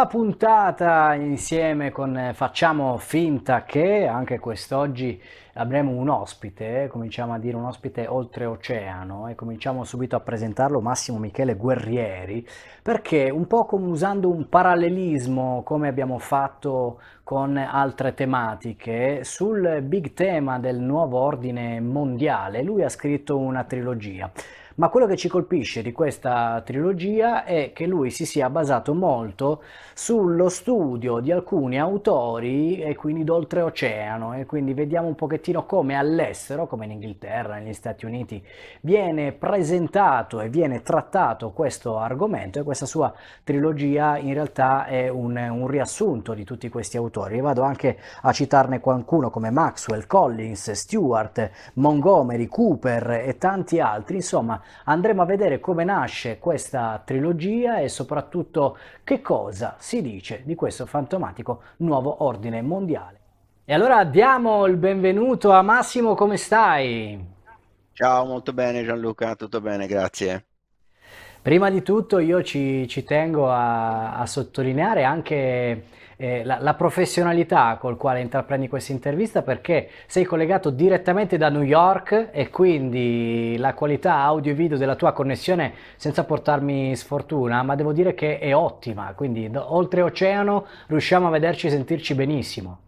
Nuova puntata insieme con eh, Facciamo finta che anche quest'oggi avremo un ospite, eh, cominciamo a dire un ospite oltreoceano e eh, cominciamo subito a presentarlo Massimo Michele Guerrieri perché un po' come usando un parallelismo come abbiamo fatto con altre tematiche sul big tema del nuovo ordine mondiale, lui ha scritto una trilogia ma quello che ci colpisce di questa trilogia è che lui si sia basato molto sullo studio di alcuni autori e quindi d'oltreoceano e quindi vediamo un pochettino come all'estero, come in Inghilterra, negli Stati Uniti, viene presentato e viene trattato questo argomento e questa sua trilogia in realtà è un, un riassunto di tutti questi autori. Io vado anche a citarne qualcuno come Maxwell, Collins, Stewart, Montgomery, Cooper e tanti altri, insomma andremo a vedere come nasce questa trilogia e soprattutto che cosa si dice di questo fantomatico nuovo ordine mondiale. E allora diamo il benvenuto a Massimo, come stai? Ciao, molto bene Gianluca, tutto bene, grazie. Prima di tutto io ci, ci tengo a, a sottolineare anche eh, la, la, professionalità col quale intraprendi questa intervista perché sei collegato direttamente da New York e quindi la qualità audio e video della tua connessione senza portarmi sfortuna, ma devo dire che è ottima, quindi do, oltre oceano riusciamo a vederci e sentirci benissimo.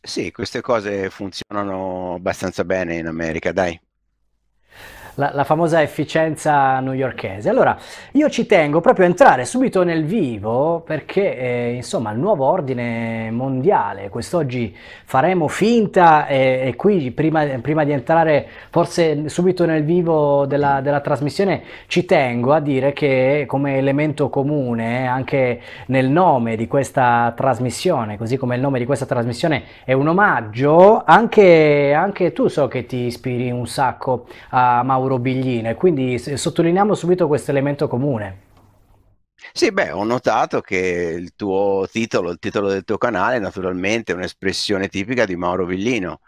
Sì, queste cose funzionano abbastanza bene in America, dai la, la famosa efficienza newyorchese. Allora, io ci tengo proprio a entrare subito nel vivo perché, eh, insomma, il nuovo ordine mondiale, quest'oggi faremo finta e, e qui, prima, prima, di entrare forse subito nel vivo della, della trasmissione, ci tengo a dire che come elemento comune anche nel nome di questa trasmissione, così come il nome di questa trasmissione è un omaggio, anche, anche tu so che ti ispiri un sacco a Mauro eurobiglina e quindi sottolineiamo subito questo elemento comune. Sì, beh, ho notato che il tuo titolo, il titolo del tuo canale, naturalmente è un'espressione tipica di Mauro Villino.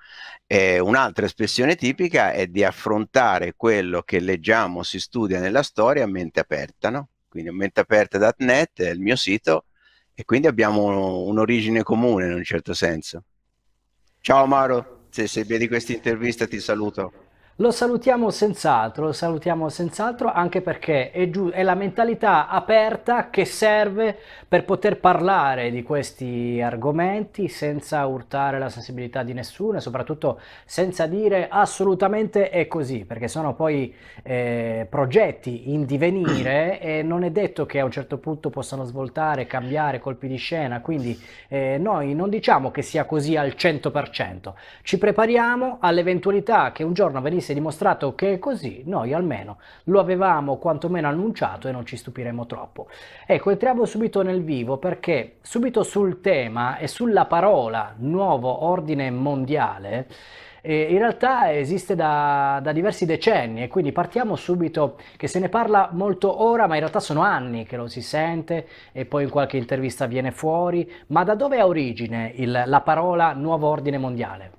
E un'altra espressione tipica è di affrontare quello che leggiamo, si studia nella storia a mente aperta, no? Quindi menteaperta.net è il mio sito e quindi abbiamo un'origine comune in un certo senso. Ciao Mauro, se segui di questa intervista ti saluto. Lo salutiamo senz'altro, lo salutiamo senz'altro anche perché è, giu- è la mentalità aperta che serve per poter parlare di questi argomenti senza urtare la sensibilità di nessuno e soprattutto senza dire assolutamente è così, perché sono poi eh, progetti in divenire e non è detto che a un certo punto possano svoltare, cambiare colpi di scena, quindi eh, noi non diciamo che sia così al 100%, ci prepariamo all'eventualità che un giorno venisse avesse dimostrato che è così, noi almeno lo avevamo quantomeno annunciato e non ci stupiremo troppo. Ecco, entriamo subito nel vivo perché subito sul tema e sulla parola nuovo ordine mondiale eh, in realtà esiste da, da, diversi decenni e quindi partiamo subito che se ne parla molto ora, ma in realtà sono anni che lo si sente e poi in qualche intervista viene fuori. Ma da dove ha origine il, la parola nuovo ordine mondiale?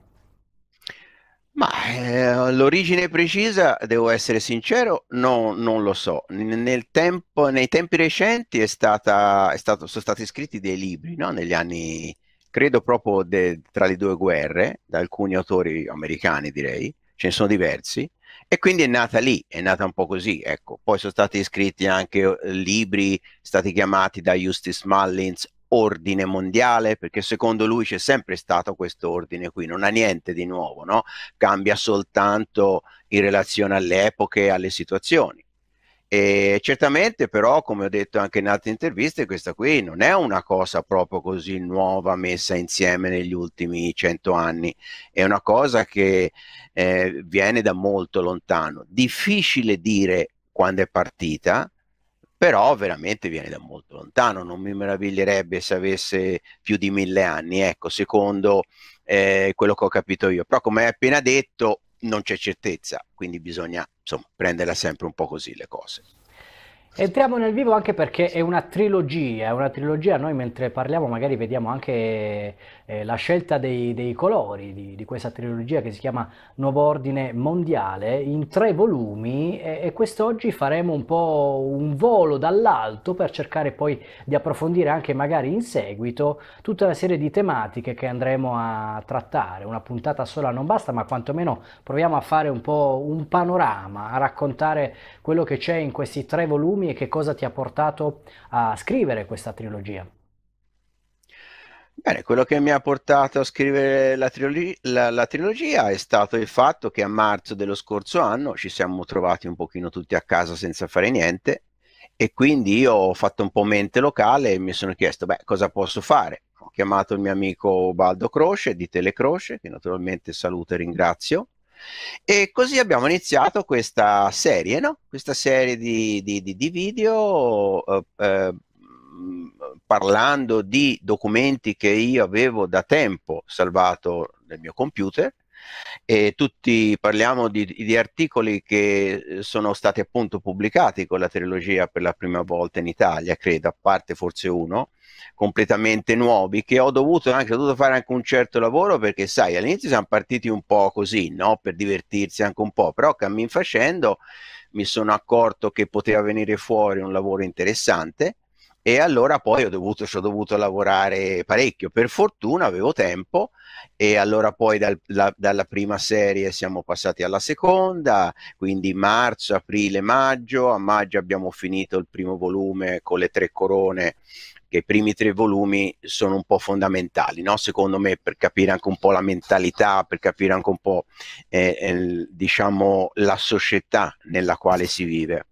Ma eh, l'origine precisa, devo essere sincero, no, non lo so. nel Tempo, nei tempi recenti stata, stato, sono stati scritti dei libri, no? negli anni, credo proprio de, tra le due guerre, da alcuni autori americani direi, ce ne sono diversi, e quindi è nata lì, è nata un po' così. Ecco. Poi sono stati scritti anche eh, libri, stati chiamati da Justice Mullins ordine mondiale, perché secondo lui c'è sempre stato questo ordine qui, non ha niente di nuovo, no? cambia soltanto in relazione alle epoche e alle situazioni. E certamente però, come ho detto anche in altre interviste, questa qui non è una cosa proprio così nuova messa insieme negli ultimi cento anni, è una cosa che eh, viene da molto lontano. Difficile dire quando è partita, però veramente viene da molto lontano, non mi meraviglierebbe se avesse più di mille anni, ecco, secondo eh, quello che ho capito io. Però come hai appena detto, non c'è certezza, quindi bisogna insomma, prenderla sempre un po' così le cose. Entriamo nel vivo anche perché è una trilogia, è una trilogia, noi mentre parliamo magari vediamo anche eh, la scelta dei, dei colori di, di, questa trilogia che si chiama Nuovo Ordine Mondiale in tre volumi e, e quest'oggi faremo un po' un volo dall'alto per cercare poi di approfondire anche magari in seguito tutta una serie di tematiche che andremo a trattare. Una puntata sola non basta ma quantomeno proviamo a fare un po' un panorama, a raccontare quello che c'è in questi tre volumi e che cosa ti ha portato a scrivere questa trilogia? Bene, quello che mi ha portato a scrivere la, trilog- la, la, trilogia è stato il fatto che a marzo dello scorso anno ci siamo trovati un pochino tutti a casa senza fare niente e quindi io ho fatto un po' mente locale e mi sono chiesto, beh, cosa posso fare? Ho chiamato il mio amico Baldo Croce di Telecroce, che naturalmente saluto e ringrazio, e così abbiamo iniziato questa serie, no? questa serie di, di, di, di video eh, eh parlando di documenti che io avevo da tempo salvato nel mio computer e tutti parliamo di, di, articoli che eh, sono stati appunto pubblicati con la trilogia per la prima volta in Italia, credo, a parte forse uno, completamente nuovi, che ho dovuto, anche, ho dovuto fare anche un certo lavoro perché sai, all'inizio siamo partiti un po' così, no? per divertirsi anche un po', però cammin facendo mi sono accorto che poteva venire fuori un lavoro interessante e allora poi ho dovuto, ci ho dovuto lavorare parecchio. Per fortuna avevo tempo e allora poi dal, la, dalla prima serie siamo passati alla seconda, quindi marzo, aprile, maggio. A maggio abbiamo finito il primo volume con le tre corone che i primi tre volumi sono un po' fondamentali, no? secondo me, per capire anche un po' la mentalità, per capire anche un po' eh, eh, diciamo, la società nella quale si vive.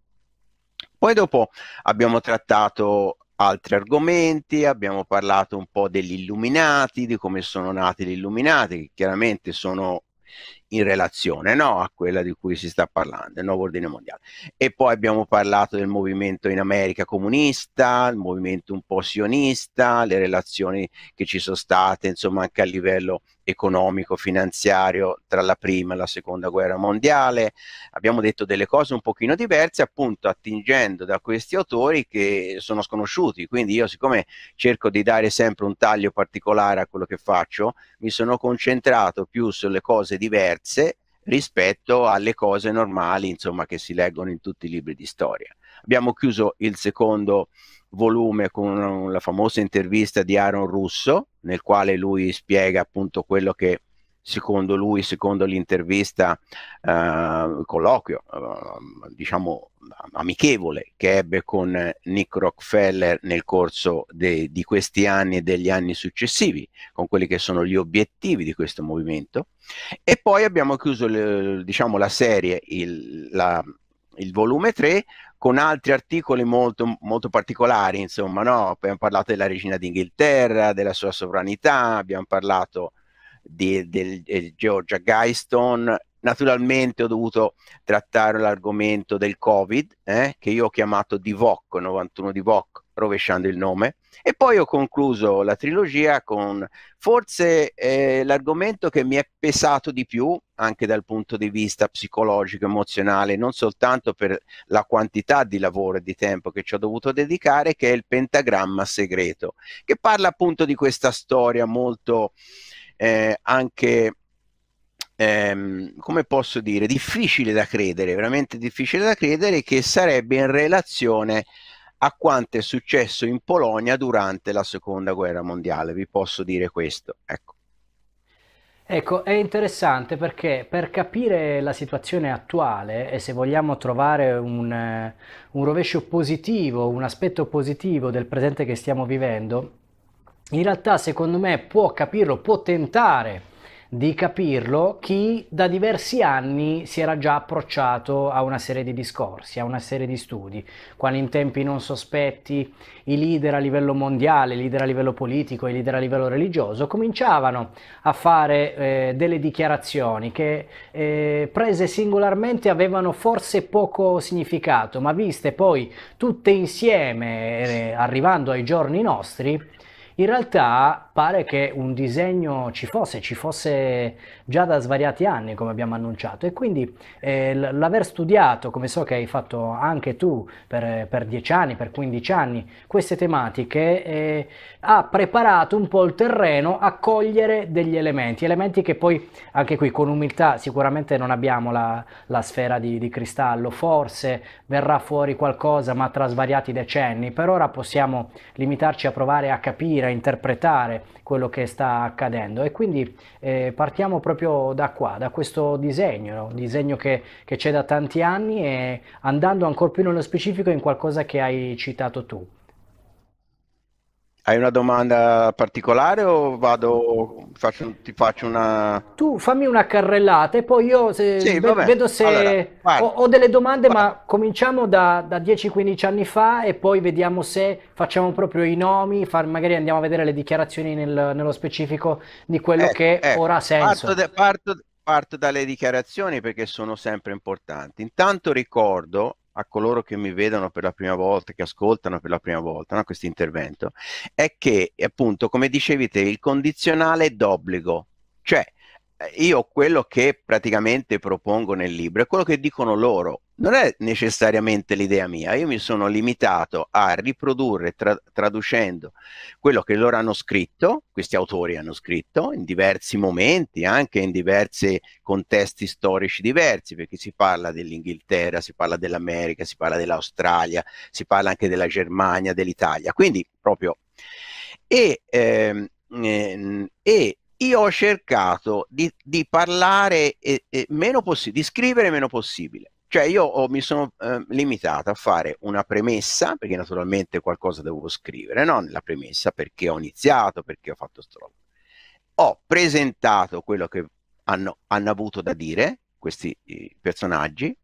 Poi dopo abbiamo trattato altri argomenti, abbiamo parlato un po' degli illuminati, di come sono nati gli illuminati, che chiaramente sono in relazione no, a quella di cui si sta parlando, il nuovo ordine mondiale. E poi abbiamo parlato del movimento in America comunista, il movimento un po' sionista, le relazioni che ci sono state, insomma, anche a livello economico, finanziario tra la prima e la seconda guerra mondiale. Abbiamo detto delle cose un pochino diverse, appunto attingendo da questi autori che sono sconosciuti, quindi io siccome cerco di dare sempre un taglio particolare a quello che faccio, mi sono concentrato più sulle cose diverse diverse rispetto alle cose normali insomma, che si leggono in tutti i libri di storia. Abbiamo chiuso il secondo volume con la famosa intervista di Aaron Russo, nel quale lui spiega appunto quello che secondo lui, secondo l'intervista, eh, colloquio, eh, diciamo amichevole che ebbe con Nick Rockefeller nel corso de, di questi anni e degli anni successivi, con quelli che sono gli obiettivi di questo movimento. E poi abbiamo chiuso le, diciamo, la serie, il, la, il volume 3 con altri articoli molto, molto particolari, insomma, no? abbiamo parlato della regina d'Inghilterra, della sua sovranità, abbiamo parlato di, del, del eh, Georgia Guystone naturalmente ho dovuto trattare l'argomento del covid eh, che io ho chiamato Divoc 91 Divoc rovesciando il nome e poi ho concluso la trilogia con forse eh, l'argomento che mi è pesato di più anche dal punto di vista psicologico emozionale non soltanto per la quantità di lavoro e di tempo che ci ho dovuto dedicare che è il pentagramma segreto che parla appunto di questa storia molto eh, anche ehm, come posso dire, difficile da credere, veramente difficile da credere, che sarebbe in relazione a quanto è successo in Polonia durante la seconda guerra mondiale. Vi posso dire questo. Ecco. Ecco, è interessante perché per capire la situazione attuale e se vogliamo trovare un, eh, un rovescio positivo, un aspetto positivo del presente che stiamo vivendo, in realtà secondo me può capirlo, può tentare di capirlo chi da diversi anni si era già approcciato a una serie di discorsi, a una serie di studi, quando in tempi non sospetti i leader a livello mondiale, i leader a livello politico, i leader a livello religioso cominciavano a fare eh, delle dichiarazioni che eh, prese singolarmente avevano forse poco significato, ma viste poi tutte insieme, eh, arrivando ai giorni nostri, in realtà pare che un disegno ci fosse, ci fosse già da svariati anni, come abbiamo annunciato, e quindi eh, l'aver studiato, come so che hai fatto anche tu per, per 10 anni, per 15 anni, queste tematiche, eh, ha preparato un po' il terreno a cogliere degli elementi, elementi che poi anche qui con umiltà sicuramente non abbiamo la, la sfera di, di cristallo, forse verrà fuori qualcosa, ma tra svariati decenni, per ora possiamo limitarci a provare a capire, a interpretare, quello che sta accadendo e quindi eh, partiamo proprio da qua, da questo disegno, no? un disegno che, che c'è da tanti anni e andando ancora più nello specifico in qualcosa che hai citato tu. Hai una domanda particolare o vado, faccio, ti faccio una... Tu fammi una carrellata e poi io se, sì, ve, vedo se... Allora, guarda, ho, ho, delle domande, guarda. ma cominciamo da, da 10-15 anni fa e poi vediamo se facciamo proprio i nomi, far, magari andiamo a vedere le dichiarazioni nel, nello specifico di quello ecco, che ecco. ora ha senso. Parto, de, parto, parto dalle dichiarazioni perché sono sempre importanti. Intanto ricordo a coloro che mi vedono per la prima volta, che ascoltano per la prima volta no? questo intervento, è che appunto, come dicevi te, il condizionale è d'obbligo, cioè eh, io quello che praticamente propongo nel libro è quello che dicono loro non è necessariamente l'idea mia, io mi sono limitato a riprodurre tra- traducendo quello che loro hanno scritto, questi autori hanno scritto in diversi momenti, anche in diversi contesti storici diversi, perché si parla dell'Inghilterra, si parla dell'America, si parla dell'Australia, si parla anche della Germania, dell'Italia, quindi proprio... E, ehm, ehm, e io ho cercato di, di parlare eh, eh, meno possibile, di scrivere meno possibile cioè io ho, mi sono eh, limitato a fare una premessa, perché naturalmente qualcosa devo scrivere, no? La premessa perché ho iniziato, perché ho fatto sto lavoro. Ho presentato quello che hanno, hanno avuto da dire questi personaggi,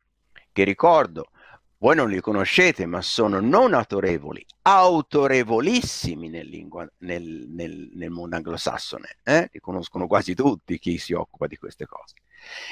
che ricordo, voi non li conoscete, ma sono non autorevoli, autorevolissimi nel, lingua, nel, nel, nel mondo anglosassone, eh? li conoscono quasi tutti chi si occupa di queste cose.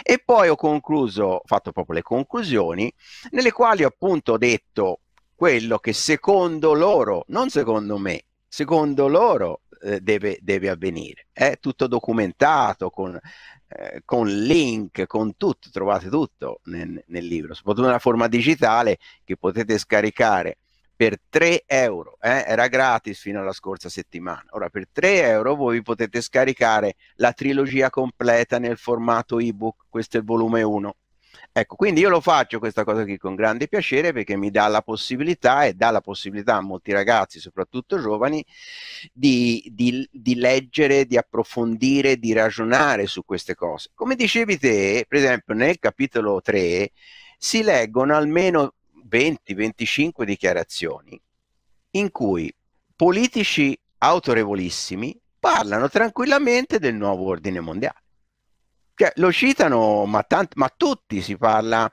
E poi ho concluso, ho fatto proprio le conclusioni, nelle quali ho appunto detto quello che secondo loro, non secondo me, secondo loro eh, deve, deve, avvenire. È tutto documentato con, eh, con link, con tutto, trovate tutto nel, nel libro, soprattutto nella forma digitale che potete scaricare per 3 euro, eh? era gratis fino alla scorsa settimana. Ora per 3 euro voi potete scaricare la trilogia completa nel formato ebook, questo è il volume 1. Ecco, quindi io lo faccio questa cosa qui con grande piacere perché mi dà la possibilità e dà la possibilità a molti ragazzi, soprattutto giovani, di, di, di leggere, di approfondire, di ragionare su queste cose. Come dicevi te, per esempio nel capitolo 3 si leggono almeno 20-25 dichiarazioni in cui politici autorevolissimi parlano tranquillamente del nuovo ordine mondiale. Cioè, lo citano, ma, tanti, ma tutti si parla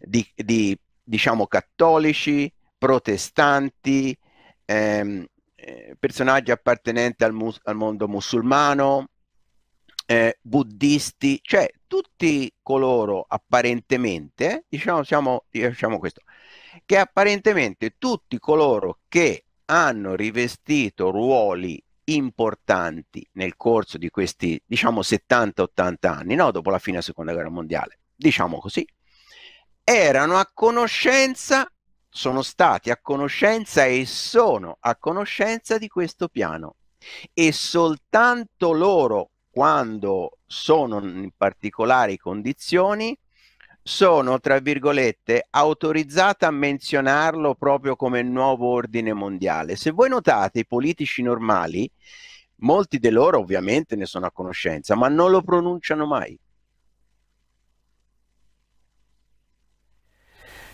di, di diciamo, cattolici, protestanti, ehm, eh, personaggi appartenenti al, mus- al mondo musulmano, eh, buddisti, cioè tutti coloro apparentemente, diciamo, siamo, diciamo questo, che apparentemente tutti coloro che hanno rivestito ruoli importanti nel corso di questi, diciamo, 70-80 anni, no? dopo la fine della seconda guerra mondiale, diciamo così, erano a conoscenza, sono stati a conoscenza e sono a conoscenza di questo piano e soltanto loro, quando sono in particolari condizioni, sono, tra virgolette, autorizzata a menzionarlo proprio come nuovo ordine mondiale. Se voi notate i politici normali, molti di loro ovviamente ne sono a conoscenza, ma non lo pronunciano mai.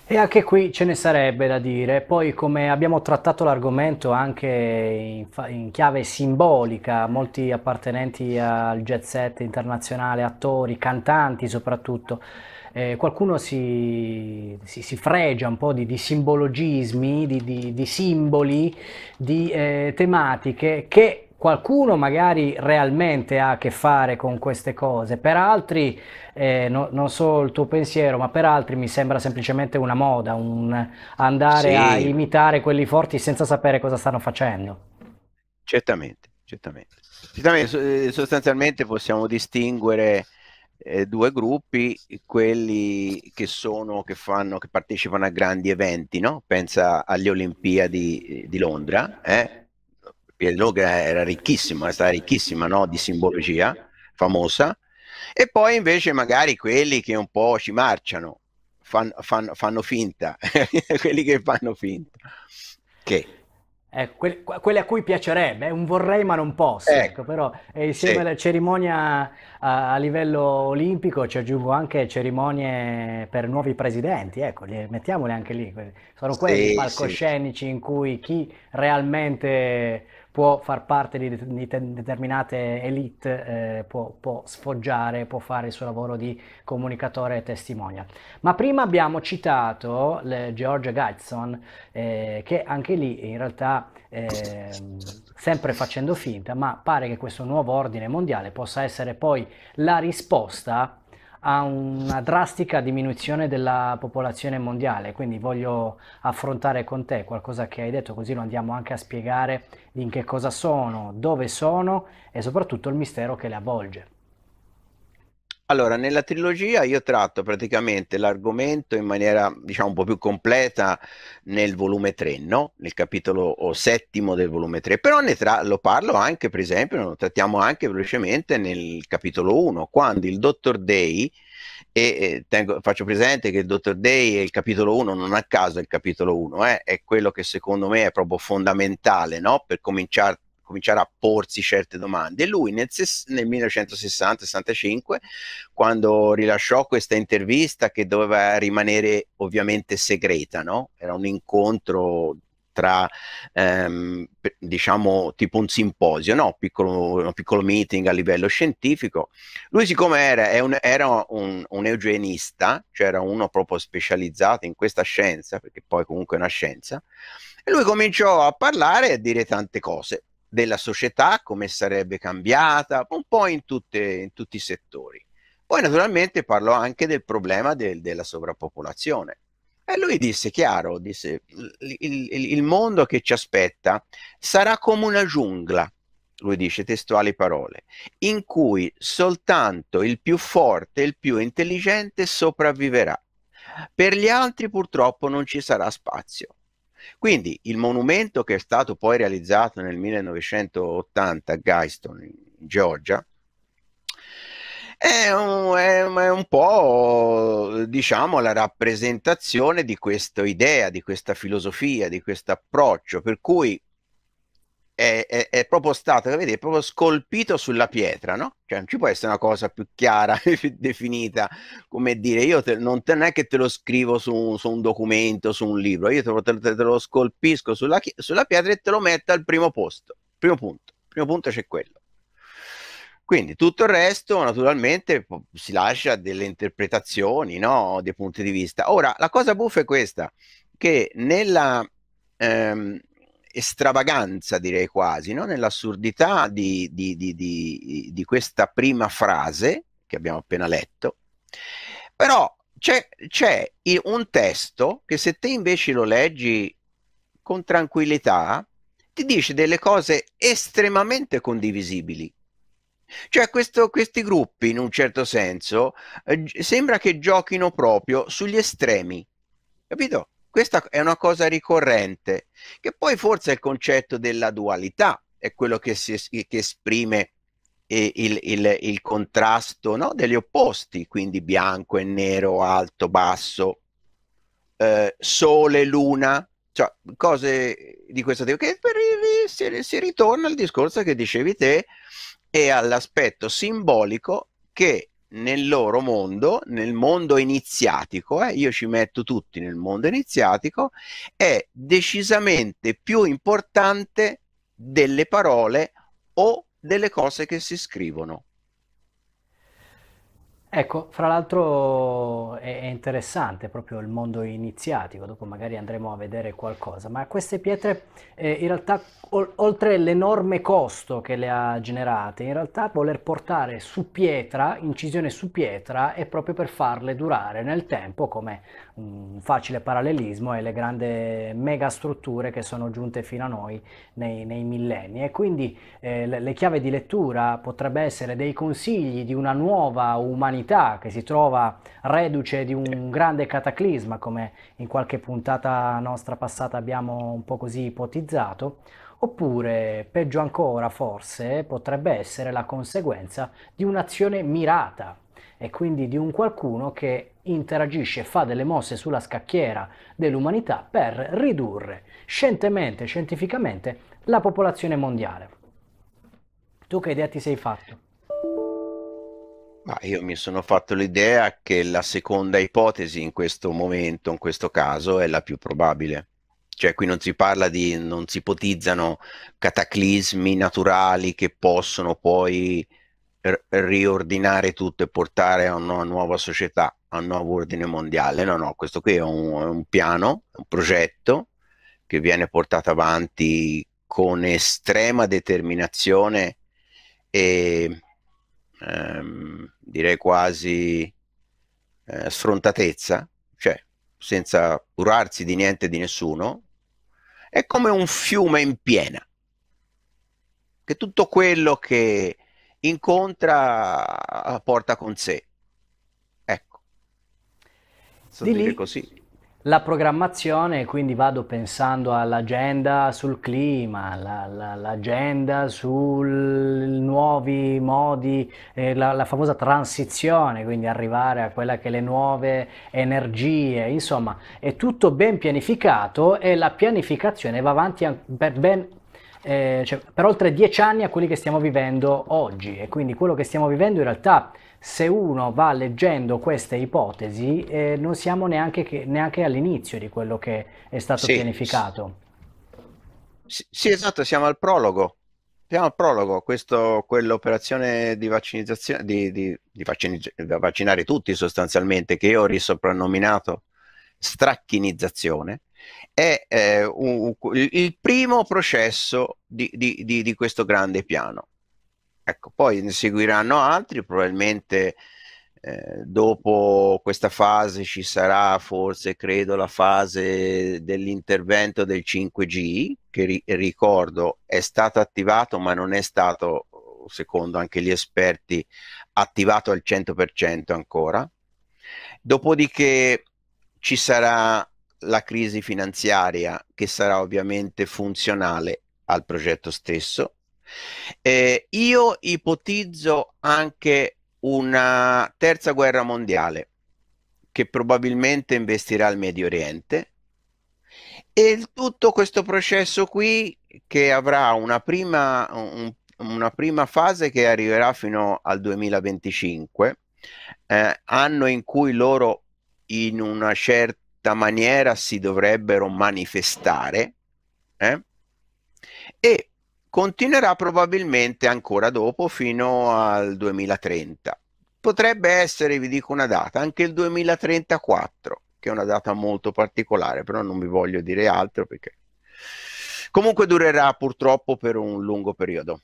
E anche qui ce ne sarebbe da dire, poi come abbiamo trattato l'argomento anche in, in, chiave simbolica, molti appartenenti al jet set internazionale, attori, cantanti soprattutto, eh, qualcuno si, si, si, fregia un po' di, di simbologismi, di, di, di, simboli, di eh, tematiche che qualcuno magari realmente ha a che fare con queste cose, per altri eh, no, non so il tuo pensiero, ma per altri mi sembra semplicemente una moda, un andare sì. a imitare quelli forti senza sapere cosa stanno facendo. Certamente, certamente. certamente eh, eh, sostanzialmente possiamo distinguere eh, due gruppi, quelli che, sono, che, fanno, che partecipano a grandi eventi, no? pensa alle Olimpiadi di Londra, eh? Londra era ricchissima, è eh, stata ricchissima no? di simbologia, famosa, e poi invece magari quelli che un po' ci marciano, fan, fan, fanno finta, quelli che fanno finta. Che eh, que- quelle a cui piacerebbe, eh, un vorrei ma non posso, ecco, ecco però eh, insieme sì. alla cerimonia a, a, livello olimpico ci aggiungo anche cerimonie per nuovi presidenti, ecco, li, mettiamole anche lì, sono quelli sì, palcoscenici sì. in cui chi realmente può far parte di, di determinate elite, eh, può, può, sfoggiare, può fare il suo lavoro di comunicatore e testimonial. Ma prima abbiamo citato George Gaitson, eh, che anche lì in realtà, eh, sempre facendo finta, ma pare che questo nuovo ordine mondiale possa essere poi la risposta a una drastica diminuzione della popolazione mondiale, quindi voglio affrontare con te qualcosa che hai detto, così lo andiamo anche a spiegare in che cosa sono, dove sono e soprattutto il mistero che le avvolge. Allora, nella trilogia io tratto praticamente l'argomento in maniera, diciamo, un po' più completa nel volume 3, no? Nel capitolo settimo del volume 3, però ne tra- lo parlo anche, per esempio, lo trattiamo anche velocemente nel capitolo 1, quando il dottor Day, e tengo, faccio presente che il Dottor Day è il capitolo 1, non a caso è il capitolo 1, eh, è quello che secondo me è proprio fondamentale no? per cominciare, cominciare a porsi certe domande. lui nel, nel 1960-65, quando rilasciò questa intervista che doveva rimanere ovviamente segreta, no? era un incontro tra ehm, diciamo tipo un simposio, no? piccolo, un piccolo meeting a livello scientifico. Lui siccome era, un, era un, un, eugenista, cioè era uno proprio specializzato in questa scienza, perché poi comunque è una scienza, e lui cominciò a parlare e a dire tante cose della società, come sarebbe cambiata, un po' in, tutte, in tutti i settori. Poi naturalmente parlò anche del problema del, della sovrappopolazione e lui disse, chiaro, disse, il, il, il mondo che ci aspetta sarà come una giungla, lui dice testuali parole, in cui soltanto il più forte, il più intelligente sopravviverà. Per gli altri purtroppo non ci sarà spazio. Quindi il monumento che è stato poi realizzato nel 1980 a Gaiston, in Georgia, è un, è, è un, po', diciamo, la rappresentazione di questa idea, di questa filosofia, di questo approccio, per cui è, è, proprio stato, vedete, proprio scolpito sulla pietra, no? Cioè non ci può essere una cosa più chiara, più definita, come dire, io te, non, te, non, è che te lo scrivo su, su, un documento, su un libro, io te, te, te lo scolpisco sulla, sulla pietra e te lo metto al primo posto, primo punto, primo punto c'è quello. Quindi tutto il resto naturalmente si lascia delle interpretazioni, no? dei punti di vista. Ora, la cosa buffa è questa, che nella ehm, stravaganza direi quasi, no? nell'assurdità di, di, di, di, questa prima frase che abbiamo appena letto, però c'è, c'è un testo che se te invece lo leggi con tranquillità, ti dice delle cose estremamente condivisibili cioè questo, questi gruppi, in un certo senso, eh, sembra che giochino proprio sugli estremi, capito? Questa è una cosa ricorrente, che poi forse il concetto della dualità, è quello che, si, che esprime il, eh, il, il, il contrasto no? degli opposti, quindi bianco e nero, alto, basso, eh, sole, luna, cioè cose di questo tipo, che per, si, si ritorna al discorso che dicevi te e all'aspetto simbolico che nel loro mondo, nel mondo iniziatico, eh, io ci metto tutti nel mondo iniziatico, è decisamente più importante delle parole o delle cose che si scrivono. Ecco, fra l'altro è interessante proprio il mondo iniziatico, dopo magari andremo a vedere qualcosa, ma queste pietre eh, in realtà oltre l'enorme costo che le ha generate, in realtà voler portare su pietra, incisione su pietra, è proprio per farle durare nel tempo, come un facile parallelismo e le grandi megastrutture che sono giunte fino a noi nei, nei millenni. E quindi eh, le chiavi di lettura potrebbe essere dei consigli di una nuova umanità l'umanità che si trova reduce di un grande cataclisma, come in qualche puntata nostra passata abbiamo un po' così ipotizzato, oppure, peggio ancora forse, potrebbe essere la conseguenza di un'azione mirata e quindi di un qualcuno che interagisce, fa delle mosse sulla scacchiera dell'umanità per ridurre scientemente, scientificamente, la popolazione mondiale. Tu che idea ti sei fatto? Ma io mi sono fatto l'idea che la seconda ipotesi in questo momento, in questo caso, è la più probabile. Cioè qui non si parla di, non si ipotizzano cataclismi naturali che possono poi riordinare tutto e portare a una nuova società, a un nuovo ordine mondiale. No, no, questo qui è un, è un piano, un progetto che viene portato avanti con estrema determinazione e ehm, direi quasi eh, sfrontatezza, cioè senza curarsi di niente di nessuno, è come un fiume in piena, che tutto quello che incontra ah, porta con sé. Ecco, so di dire lì, così la programmazione, quindi vado pensando all'agenda sul clima, la, la, l'agenda sui nuovi modi, eh, la, la, famosa transizione, quindi arrivare a quella che le nuove energie, insomma è tutto ben pianificato e la pianificazione va avanti per ben eh, cioè, per oltre dieci anni a quelli che stiamo vivendo oggi e quindi quello che stiamo vivendo in realtà se uno va leggendo queste ipotesi eh, non siamo neanche, che, neanche, all'inizio di quello che è stato sì, pianificato. Sì, sì, esatto, siamo al prologo. Siamo al prologo, Questo, quell'operazione di vaccinizzazione, di, di, di vaccini, vaccinare tutti sostanzialmente, che io ho risoprannominato stracchinizzazione, è eh, un, un, il primo processo di, di questo grande piano Ecco, poi ne seguiranno altri, probabilmente eh, dopo questa fase ci sarà forse, credo, la fase dell'intervento del 5G, che ri- ricordo è stato attivato ma non è stato, secondo anche gli esperti, attivato al 100% ancora. Dopodiché ci sarà la crisi finanziaria che sarà ovviamente funzionale al progetto stesso eh, io ipotizzo anche una terza guerra mondiale che probabilmente investirà il Medio Oriente e tutto questo processo qui che avrà una prima, un, una prima fase che arriverà fino al 2025, eh, anno in cui loro in una certa maniera si dovrebbero manifestare eh? e continuerà probabilmente ancora dopo fino al 2030. Potrebbe essere, vi dico una data, anche il 2034, che è una data molto particolare, però non vi voglio dire altro perché comunque durerà purtroppo per un lungo periodo.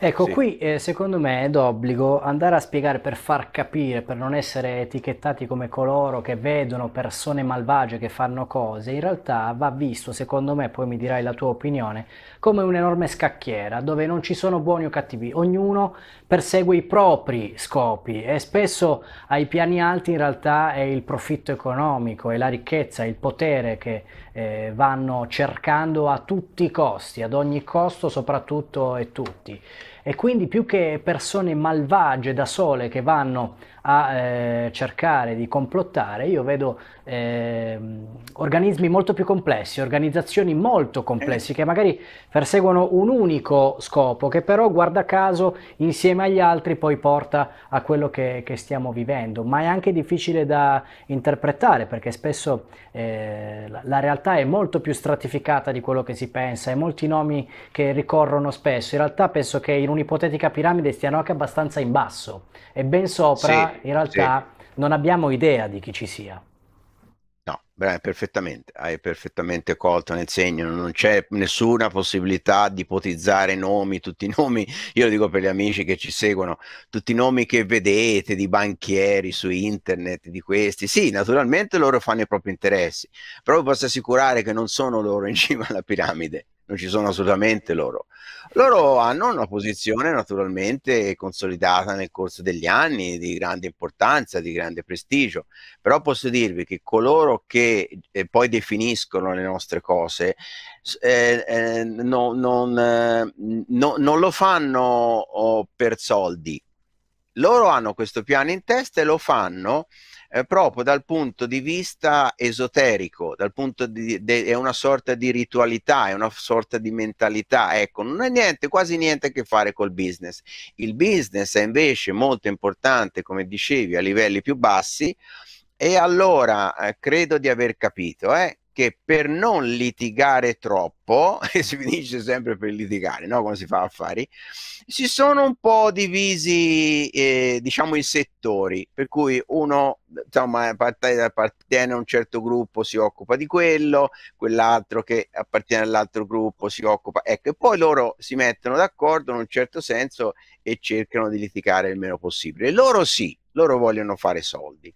Ecco, sì. qui eh, secondo me è d'obbligo andare a spiegare per far capire, per non essere etichettati come coloro che vedono persone malvagie che fanno cose, in realtà va visto, secondo me, poi mi dirai la tua opinione, come un'enorme scacchiera dove non ci sono buoni o cattivi, ognuno persegue i propri scopi e spesso ai piani alti in realtà è il profitto economico, è la ricchezza, è il potere che eh, vanno cercando a tutti i costi, ad ogni costo soprattutto e tutti. E quindi più che persone malvagie da sole che vanno a eh, cercare di complottare, io vedo eh, organismi molto più complessi, organizzazioni molto complesse che magari perseguono un unico scopo che però guarda caso insieme agli altri poi porta a quello che, che stiamo vivendo, ma è anche difficile da interpretare perché spesso eh, la, la realtà è molto più stratificata di quello che si pensa e molti nomi che ricorrono spesso, in realtà penso che in un'ipotetica piramide stiano anche abbastanza in basso e ben sopra sì in realtà sì. non abbiamo idea di chi ci sia. No, beh, perfettamente, hai perfettamente colto nel segno, non c'è nessuna possibilità di ipotizzare nomi, tutti i nomi, io lo dico per gli amici che ci seguono, tutti i nomi che vedete di banchieri su internet, di questi, sì, naturalmente loro fanno i propri interessi, però vi posso assicurare che non sono loro in cima alla piramide non ci sono assolutamente loro. Loro hanno una posizione naturalmente consolidata nel corso degli anni di grande importanza, di grande prestigio, però posso dirvi che coloro che eh, poi definiscono le nostre cose eh, eh, no, non, eh, no, non, lo fanno oh, per soldi. Loro hanno questo piano in testa e lo fanno eh, proprio dal punto di vista esoterico, dal punto di, de, è una sorta di ritualità, è una sorta di mentalità, ecco, non ha niente, quasi niente a che fare col business. Il business è invece molto importante, come dicevi, a livelli più bassi, e allora eh, credo di aver capito, eh? che per non litigare troppo, e si finisce sempre per litigare, no? come si fa affari, si sono un po' divisi eh, diciamo i settori, per cui uno insomma, appartiene a un certo gruppo si occupa di quello, quell'altro che appartiene all'altro gruppo si occupa, ecco, e poi loro si mettono d'accordo in un certo senso e cercano di litigare il meno possibile. Loro sì, loro vogliono fare soldi.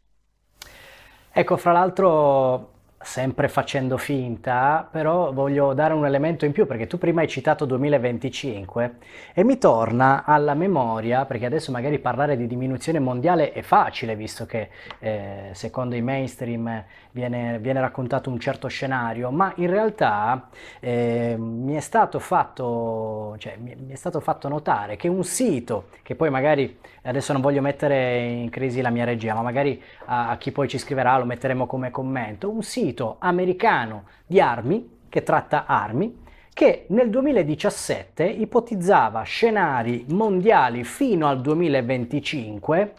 Ecco, fra l'altro sempre facendo finta, però voglio dare un elemento in più perché tu prima hai citato 2025 e mi torna alla memoria, perché adesso magari parlare di diminuzione mondiale è facile, visto che eh, secondo i mainstream viene, viene, raccontato un certo scenario, ma in realtà eh, mi, è stato fatto, cioè, mi è stato fatto notare che un sito, che poi magari adesso non voglio mettere in crisi la mia regia, ma magari a, a chi poi ci scriverà lo metteremo come commento, un sito americano di armi, che tratta armi, che nel 2017 ipotizzava scenari mondiali fino al 2025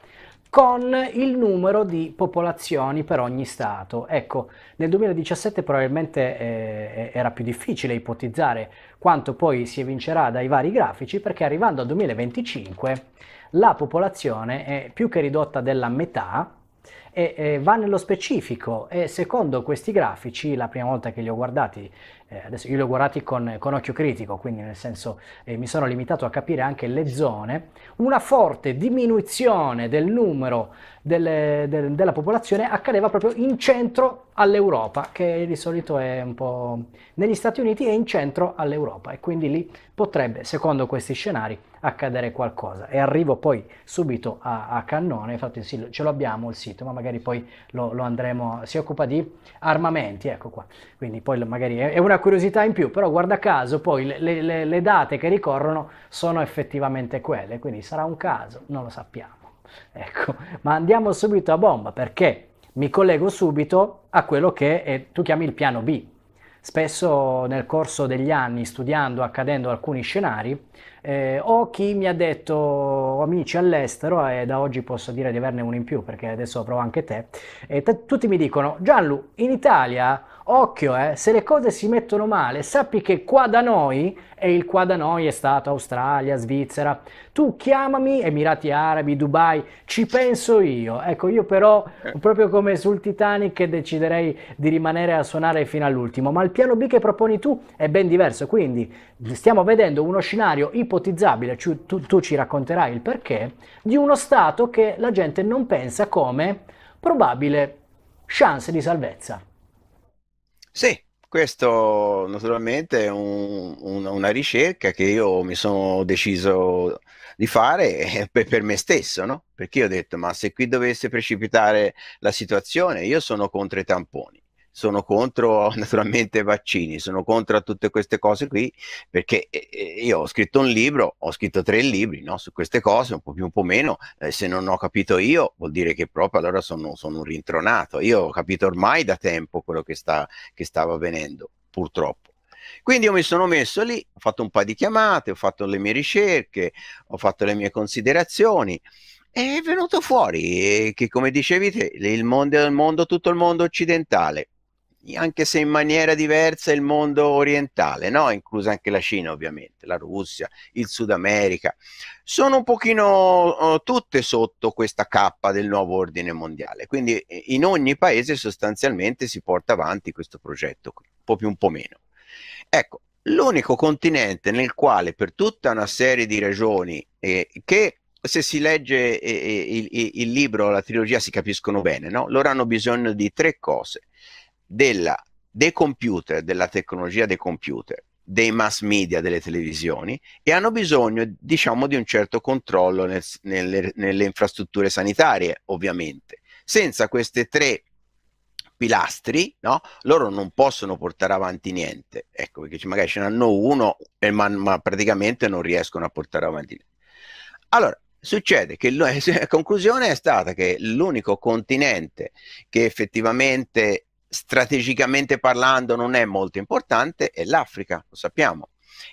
con il numero di popolazioni per ogni Stato. Ecco, nel 2017 probabilmente eh, era più difficile ipotizzare quanto poi si evincerà dai vari grafici perché arrivando al 2025 la popolazione è più che ridotta della metà e, e va nello specifico e secondo questi grafici, la prima volta che li ho guardati, eh, adesso io li ho guardati con, con occhio critico, quindi nel senso eh, mi sono limitato a capire anche le zone, una forte diminuzione del numero delle, de, della popolazione accadeva proprio in centro all'Europa, che di solito è un po' negli Stati Uniti e in centro all'Europa e quindi lì potrebbe, secondo questi scenari, accadere qualcosa. E arrivo poi subito a, a Cannone, infatti sì, ce l'abbiamo il sito, ma magari poi lo, lo, andremo, si occupa di armamenti, ecco qua, quindi poi magari è, una curiosità in più, però guarda caso poi le, le, le date che ricorrono sono effettivamente quelle, quindi sarà un caso, non lo sappiamo. Ecco, ma andiamo subito a bomba perché mi collego subito a quello che è, tu chiami il piano B. Spesso nel corso degli anni, studiando, accadendo alcuni scenari, eh, ho chi mi ha detto, oh, amici all'estero, e eh, da oggi posso dire di averne uno in più perché adesso provo anche te, e t- tutti mi dicono, Gianlu, in Italia Occhio, eh, se le cose si mettono male, sappi che qua da noi, e il qua da noi è stato Australia, Svizzera, tu chiamami Emirati Arabi, Dubai, ci penso io. Ecco, io però, eh. proprio come sul Titanic, deciderei di rimanere a suonare fino all'ultimo, ma il piano B che proponi tu è ben diverso, quindi stiamo vedendo uno scenario ipotizzabile, tu, tu, tu ci racconterai il perché, di uno Stato che la gente non pensa come probabile chance di salvezza. Sì, questo naturalmente è un, un, una ricerca che io mi sono deciso di fare eh, per, per, me stesso, no? Perché io ho detto, ma se qui dovesse precipitare la situazione, io sono contro i tamponi sono contro naturalmente i vaccini, sono contro tutte queste cose qui, perché eh, eh, io ho scritto un libro, ho scritto tre libri no, su queste cose, un po' più, un po' meno, eh, se non ho capito io vuol dire che proprio allora sono, sono un rintronato, io ho capito ormai da tempo quello che, sta, che stava avvenendo, purtroppo. Quindi io mi sono messo lì, ho fatto un paio di chiamate, ho fatto le mie ricerche, ho fatto le mie considerazioni è venuto fuori eh, che come dicevi te, il mondo, il mondo tutto il mondo occidentale anche se in maniera diversa, il mondo orientale, no? inclusa anche la Cina ovviamente, la Russia, il Sud America, sono un pochino uh, tutte sotto questa cappa del nuovo ordine mondiale, quindi eh, in ogni paese sostanzialmente si porta avanti questo progetto, un po' più un po' meno. Ecco, l'unico continente nel quale per tutta una serie di ragioni eh, che se si legge eh, eh il, il, libro, la trilogia si capiscono bene, no? loro hanno bisogno di tre cose della, dei computer, della tecnologia dei computer, dei mass media, delle televisioni e hanno bisogno, diciamo, di un certo controllo nel, nelle, nelle infrastrutture sanitarie, ovviamente. Senza queste tre pilastri, no? loro non possono portare avanti niente. Ecco, perché magari ce n'hanno uno, e ma, ma, praticamente non riescono a portare avanti niente. Allora, succede che la conclusione è stata che l'unico continente che effettivamente strategicamente parlando non è molto importante è l'Africa, lo sappiamo.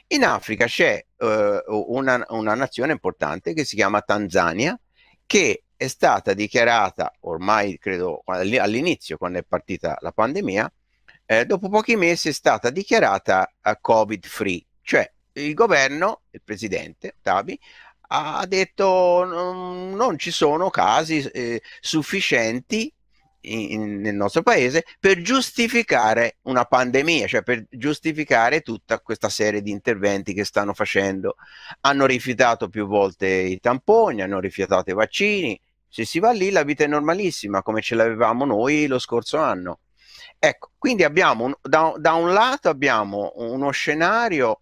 In Africa c'è eh, una, una nazione importante che si chiama Tanzania, che è stata dichiarata ormai credo all'inizio quando è partita la pandemia, eh, dopo pochi mesi è stata dichiarata uh, covid free, cioè il governo, il presidente Tabi ha detto non ci sono casi eh, sufficienti in, nel nostro paese per giustificare una pandemia, cioè per giustificare tutta questa serie di interventi che stanno facendo. Hanno rifiutato più volte i tamponi, hanno rifiutato i vaccini. Se si va lì la vita è normalissima come ce l'avevamo noi lo scorso anno. Ecco, quindi abbiamo un, da, da un lato abbiamo uno scenario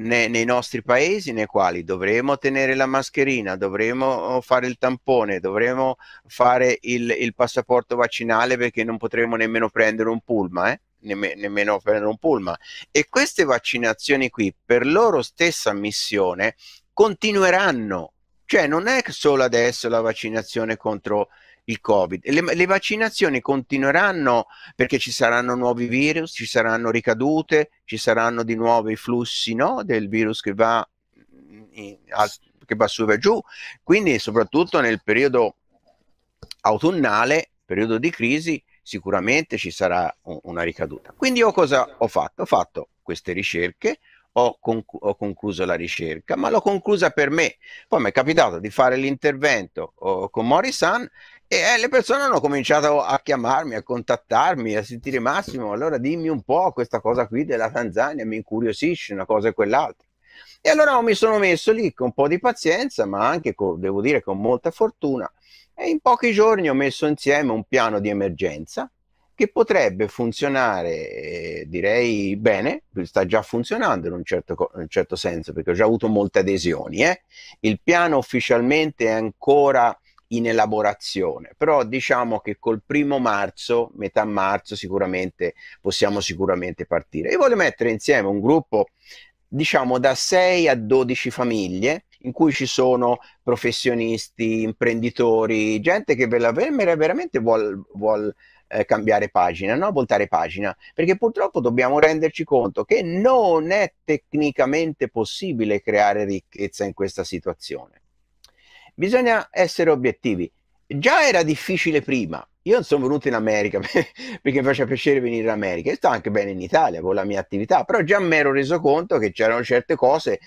ne, nei nostri paesi nei quali dovremo tenere la mascherina, dovremo oh, fare il tampone, dovremo fare il, il passaporto vaccinale perché non potremo nemmeno prendere un pulma, Eh? Nemme, nemmeno prendere un pulma. e queste vaccinazioni qui per loro stessa missione continueranno cioè non è solo adesso la vaccinazione contro il Covid. Le, le, vaccinazioni continueranno perché ci saranno nuovi virus, ci saranno ricadute, ci saranno di nuovo i flussi no? del virus che va, mm, in, che va su e giù. Quindi, soprattutto nel periodo autunnale, periodo di crisi, sicuramente ci sarà una ricaduta. Quindi io cosa ho fatto? Ho fatto queste ricerche, ho, conc- ho, concluso la ricerca, ma l'ho conclusa per me. Poi mi è capitato di fare l'intervento oh, con Morisan e eh, le persone hanno cominciato a chiamarmi, a contattarmi, a sentire Massimo, allora dimmi un po' questa cosa qui della Tanzania, mi incuriosisce una cosa e quell'altra. E allora mi sono messo lì con un po' di pazienza, ma anche, con, devo dire, con molta fortuna, e in pochi giorni ho messo insieme un piano di emergenza che potrebbe funzionare, eh, direi, bene, sta già funzionando in un, certo, in un certo senso, perché ho già avuto molte adesioni. Eh. Il piano ufficialmente è ancora in elaborazione, però diciamo che col primo marzo, metà marzo sicuramente possiamo sicuramente partire. Io voglio mettere insieme un gruppo diciamo da 6 a 12 famiglie in cui ci sono professionisti, imprenditori, gente che veramente vuole vuol, eh, cambiare pagina, no? voltare pagina, perché purtroppo dobbiamo renderci conto che non è tecnicamente possibile creare ricchezza in questa situazione bisogna essere obiettivi. Già era difficile prima. Io non sono venuto in America perché mi faceva piacere venire in America. e sto anche bene in Italia con la mia attività, però già mi ero reso conto che c'erano certe cose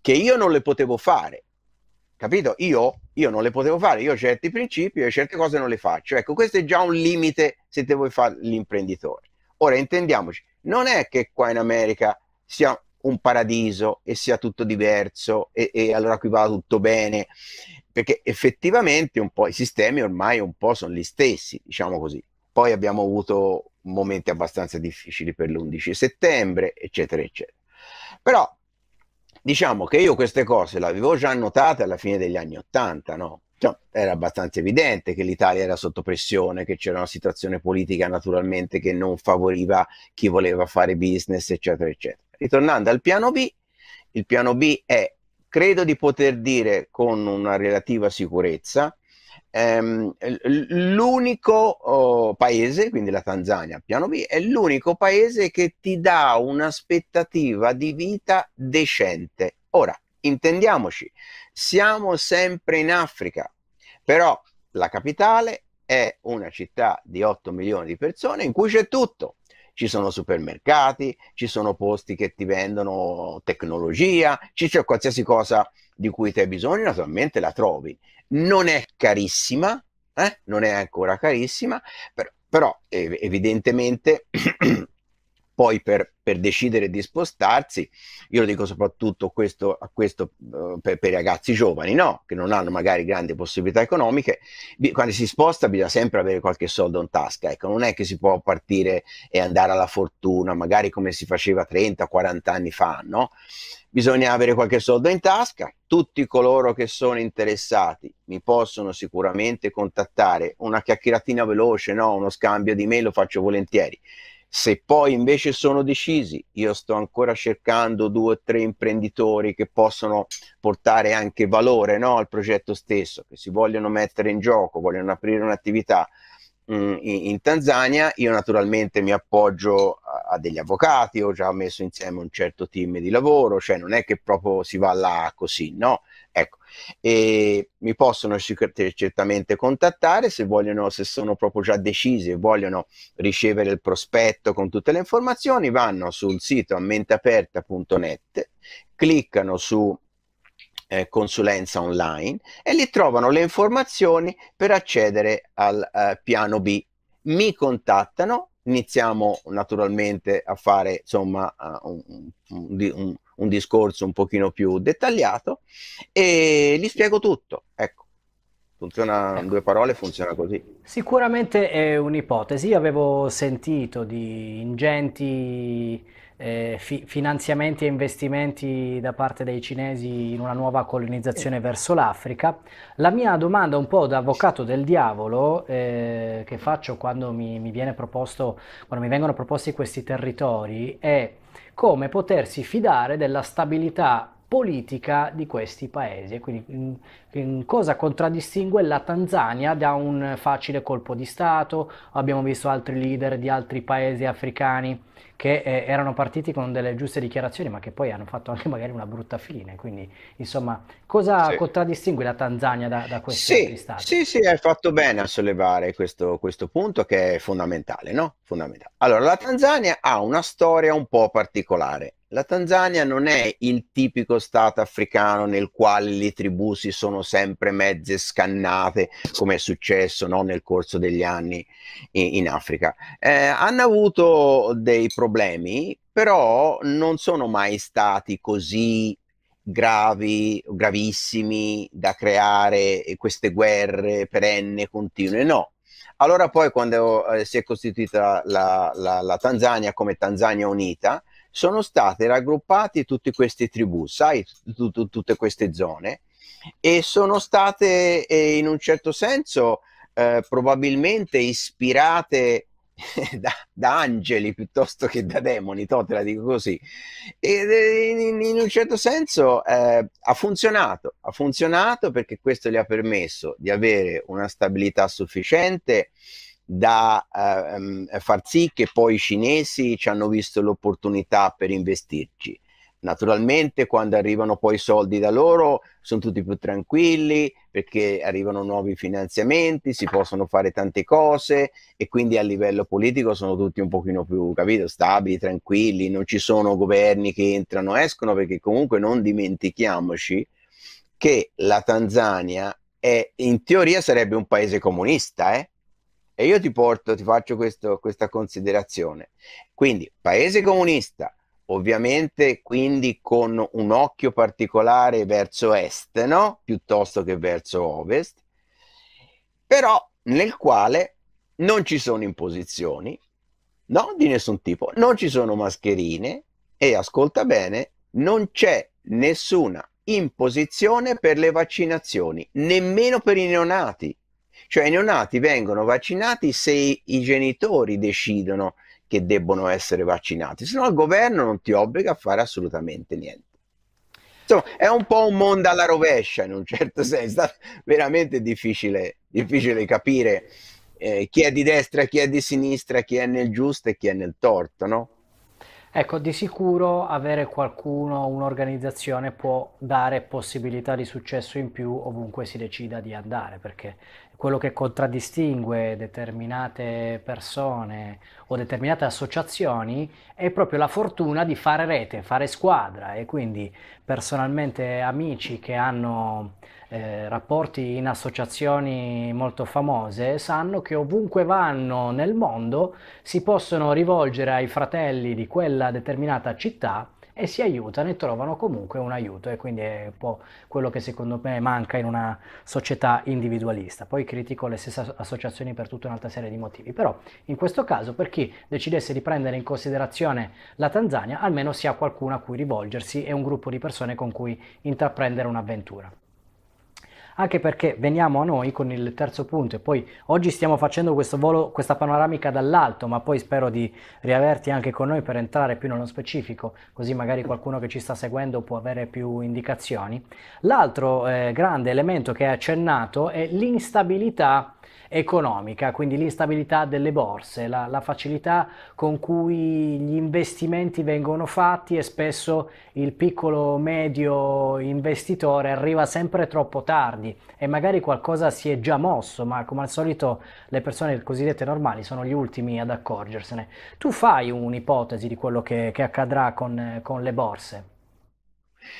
che io non le potevo fare. Capito? Io, io non le potevo fare, io ho certi principi e certe cose non le faccio. Ecco, questo è già un limite se te vuoi fare l'imprenditore. Ora intendiamoci, non è che qua in America sia, un paradiso e sia tutto diverso e, e allora qui va tutto bene, perché effettivamente un po' i sistemi ormai un po' sono gli stessi, diciamo così. Poi abbiamo avuto momenti abbastanza difficili per l'11 settembre, eccetera, eccetera. Però diciamo che io queste cose le avevo già notate alla fine degli anni 80 no? Cioè, era abbastanza evidente che l'Italia era sotto pressione, che c'era una situazione politica naturalmente che non favoriva chi voleva fare business, eccetera, eccetera. Ritornando al piano B, il piano B è, credo di poter dire con una relativa sicurezza, ehm, l'unico oh, paese, quindi la Tanzania, piano B, è l'unico paese che ti dà un'aspettativa di vita decente. Ora, intendiamoci, siamo sempre in Africa, però la capitale è una città di 8 milioni di persone in cui c'è tutto ci sono supermercati, ci sono posti che ti vendono tecnologia, ci c'è qualsiasi cosa di cui tu hai bisogno, naturalmente la trovi. Non è carissima, eh? non è ancora carissima, però, però ev- evidentemente poi per, per, decidere di spostarsi, io lo dico soprattutto questo, a questo uh, per, i ragazzi giovani, no? che non hanno magari grandi possibilità economiche, bi- quando si sposta bisogna sempre avere qualche soldo in tasca, ecco, non è che si può partire e andare alla fortuna, magari come si faceva 30-40 anni fa, no? bisogna avere qualche soldo in tasca, tutti coloro che sono interessati mi possono sicuramente contattare, una chiacchieratina veloce, no? uno scambio di mail lo faccio volentieri. Se poi invece sono decisi, io sto ancora cercando due o tre imprenditori che possono portare anche valore no, al progetto stesso, che si vogliono mettere in gioco, vogliono aprire un'attività mm, in, in, Tanzania, io naturalmente mi appoggio a, a, degli avvocati, ho già messo insieme un certo team di lavoro, cioè non è che proprio si va là così, no, Ecco, e mi possono certamente contattare se vogliono, se sono proprio già decisi e vogliono ricevere il prospetto con tutte le informazioni, vanno sul sito ammenteaperta.net, cliccano su eh, consulenza online e lì trovano le informazioni per accedere al eh, piano B. Mi contattano, iniziamo naturalmente a fare insomma un, un, un, un discorso un pochino più dettagliato e gli spiego tutto. Ecco. Funziona in ecco. due parole, funziona così. Sicuramente è un'ipotesi. avevo sentito di ingenti eh, fi- finanziamenti e investimenti da parte dei cinesi in una nuova colonizzazione eh. verso l'Africa. La mia domanda un po' da avvocato del diavolo eh, che faccio quando mi, mi, viene proposto, quando mi vengono proposti questi territori è come potersi fidare della stabilità politica di questi paesi e quindi in, mm, in mm, cosa contraddistingue la Tanzania da un facile colpo di Stato, abbiamo visto altri leader di altri paesi africani che eh, erano partiti con delle giuste dichiarazioni ma che poi hanno fatto anche magari una brutta fine, quindi insomma cosa sì. contraddistingue la Tanzania da, da questi sì, altri stati? Sì, sì, hai fatto bene a sollevare questo, questo punto che è fondamentale, no? fondamentale. Allora, la Tanzania ha una storia un po' particolare la Tanzania non è il tipico stato africano nel quale le tribù si sono sempre mezze scannate, come è successo no, nel corso degli anni in, in Africa. Eh, hanno avuto dei problemi, però non sono mai stati così gravi, gravissimi da creare queste guerre perenne, continue, no. Allora poi quando eh, si è costituita la, la, la Tanzania come Tanzania Unita, sono state raggruppate tutte queste tribù, sai, tutte queste zone, e sono state eh, in un certo senso eh, probabilmente ispirate da, da, angeli piuttosto che da demoni, to, te la dico così. E in, in un certo senso eh, ha funzionato, ha funzionato perché questo gli ha permesso di avere una stabilità sufficiente da ehm, ehm, far sì che poi i cinesi ci hanno visto l'opportunità per investirci. Naturalmente quando arrivano poi i soldi da loro sono tutti più tranquilli perché arrivano nuovi finanziamenti, si possono fare tante cose e quindi a livello politico sono tutti un pochino più, capito, stabili, tranquilli, non ci sono governi che entrano, e escono perché comunque non dimentichiamoci che la Tanzania è, in teoria sarebbe un paese comunista, eh? E io ti porto, ti faccio questo, questa considerazione. Quindi, paese comunista, ovviamente quindi con un occhio particolare verso est, no? Piuttosto che verso ovest, però nel quale non ci sono imposizioni, no? Di nessun tipo, non ci sono mascherine e ascolta bene, non c'è nessuna imposizione per le vaccinazioni, nemmeno per i neonati. Cioè i neonati vengono vaccinati se i genitori decidono che debbono essere vaccinati, se no il governo non ti obbliga a fare assolutamente niente. Insomma, è un po' un mondo alla rovescia in un certo senso, è veramente difficile, difficile capire eh, chi è di destra, chi è di sinistra, chi è nel giusto e chi è nel torto, no? Ecco, di sicuro avere qualcuno, un'organizzazione può dare possibilità di successo in più ovunque si decida di andare, perché quello che contraddistingue determinate persone o determinate associazioni è proprio la fortuna di fare rete, fare squadra e quindi personalmente amici che hanno eh, rapporti in associazioni molto famose sanno che ovunque vanno nel mondo si possono rivolgere ai fratelli di quella determinata città e si aiutano e trovano comunque un aiuto e quindi è un po' quello che secondo me manca in una società individualista. Poi critico le stesse associazioni per tutta un'altra serie di motivi, però in questo caso per chi decidesse di prendere in considerazione la Tanzania almeno si ha qualcuno a cui rivolgersi e un gruppo di persone con cui intraprendere un'avventura anche perché veniamo a noi con il terzo punto e poi oggi stiamo facendo questo volo, questa panoramica dall'alto, ma poi spero di riaverti anche con noi per entrare più nello specifico, così magari qualcuno che ci sta seguendo può avere più indicazioni. L'altro eh, grande elemento che hai accennato è l'instabilità economica, quindi l'instabilità delle borse, la, la, facilità con cui gli investimenti vengono fatti e spesso il piccolo medio investitore arriva sempre troppo tardi e magari qualcosa si è già mosso, ma come al solito le persone cosiddette normali sono gli ultimi ad accorgersene. Tu fai un'ipotesi di quello che, che accadrà con, con le borse?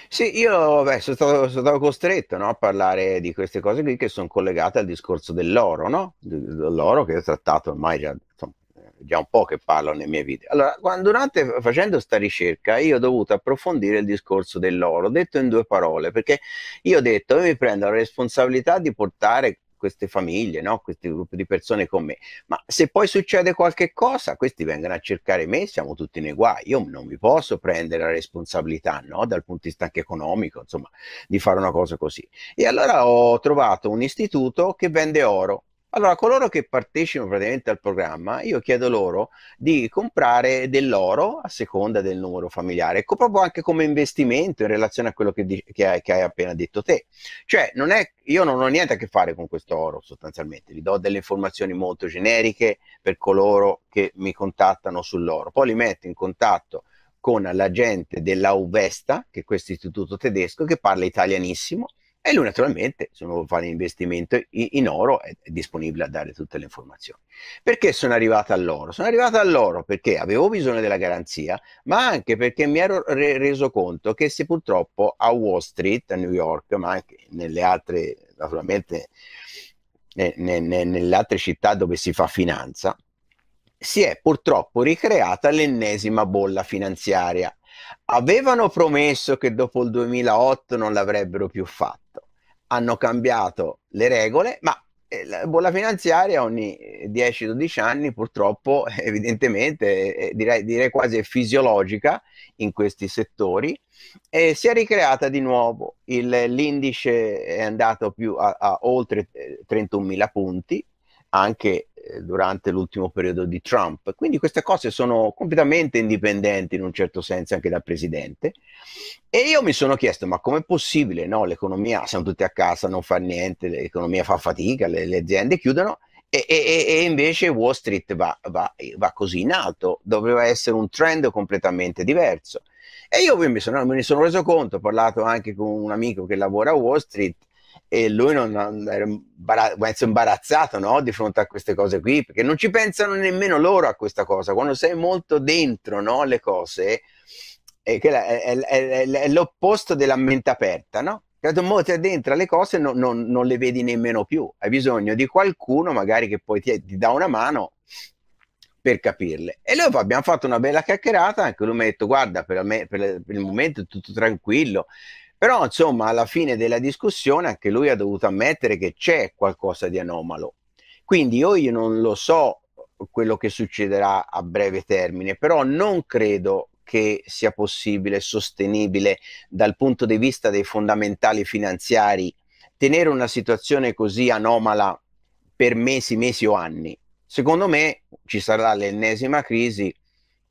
Sì, io beh, sono, stato, sono stato costretto no, a parlare di queste cose qui che sono collegate al discorso dell'oro, no? dell'oro che ho trattato ormai già, insomma, già un po' che parlo nei miei video. Allora, quando, durante, facendo questa ricerca, io ho dovuto approfondire il discorso dell'oro, detto in due parole, perché io ho detto, io mi prendo la responsabilità di portare queste famiglie, no? questi gruppi di persone con me. Ma se poi succede qualche cosa, questi vengono a cercare me, siamo tutti nei guai. Io non mi posso prendere la responsabilità, no? dal punto di vista anche economico, insomma, di fare una cosa così. E allora ho trovato un istituto che vende oro allora, coloro che partecipano praticamente al programma, io chiedo loro di comprare dell'oro a seconda del numero familiare, ecco, proprio anche come investimento in relazione a quello che, di- che, hai, che hai, appena detto te. Cioè, non è, io non ho niente a che fare con questo oro sostanzialmente, vi do delle informazioni molto generiche per coloro che mi contattano sull'oro, poi li metto in contatto con la gente della Uvesta, che è questo istituto tedesco che parla italianissimo e lui naturalmente, se uno fa l'investimento in, in oro, è, è disponibile a dare tutte le informazioni. Perché sono arrivata all'oro? Sono arrivata all'oro perché avevo bisogno della garanzia, ma anche perché mi ero re- reso conto che se purtroppo a Wall Street, a New York, ma anche nelle altre, naturalmente, ne, ne, ne, nelle altre città dove si fa finanza, si è purtroppo ricreata l'ennesima bolla finanziaria Avevano promesso che dopo il 2008 non l'avrebbero più fatto. Hanno cambiato le regole, ma eh, la bolla finanziaria ogni 10-12 eh, anni purtroppo evidentemente direi, direi, quasi fisiologica in questi settori e si è ricreata di nuovo Il, l'indice è andato più a, a oltre 31.000 eh, punti anche eh, durante l'ultimo periodo di Trump. Quindi queste cose sono completamente indipendenti in un certo senso anche dal presidente. E io mi sono chiesto, ma com'è possibile? No, l'economia, siamo tutti a casa, non fa niente, l'economia fa fatica, le, le aziende chiudono e, e, e, invece Wall Street va, va, va, così in alto, doveva essere un trend completamente diverso. E io mi sono, me ne sono reso conto, ho parlato anche con un amico che lavora a Wall Street e lui non, era imbarazzato no? di fronte a queste cose qui, perché non ci pensano nemmeno loro a questa cosa, quando sei molto dentro no? le cose, è, è, è, è l'opposto della mente aperta, no? Cioè, molto dentro alle cose non, non, non, le vedi nemmeno più, hai bisogno di qualcuno magari che poi ti, ti dà una mano per capirle. E noi abbiamo fatto una bella chiacchierata, anche lui mi ha detto guarda per, me, per, per il momento è tutto tranquillo, però insomma alla fine della discussione anche lui ha dovuto ammettere che c'è qualcosa di anomalo. Quindi io, io non lo so quello che succederà a breve termine, però non credo che sia possibile, sostenibile dal punto di vista dei fondamentali finanziari, tenere una situazione così anomala per mesi, mesi o anni. Secondo me ci sarà l'ennesima crisi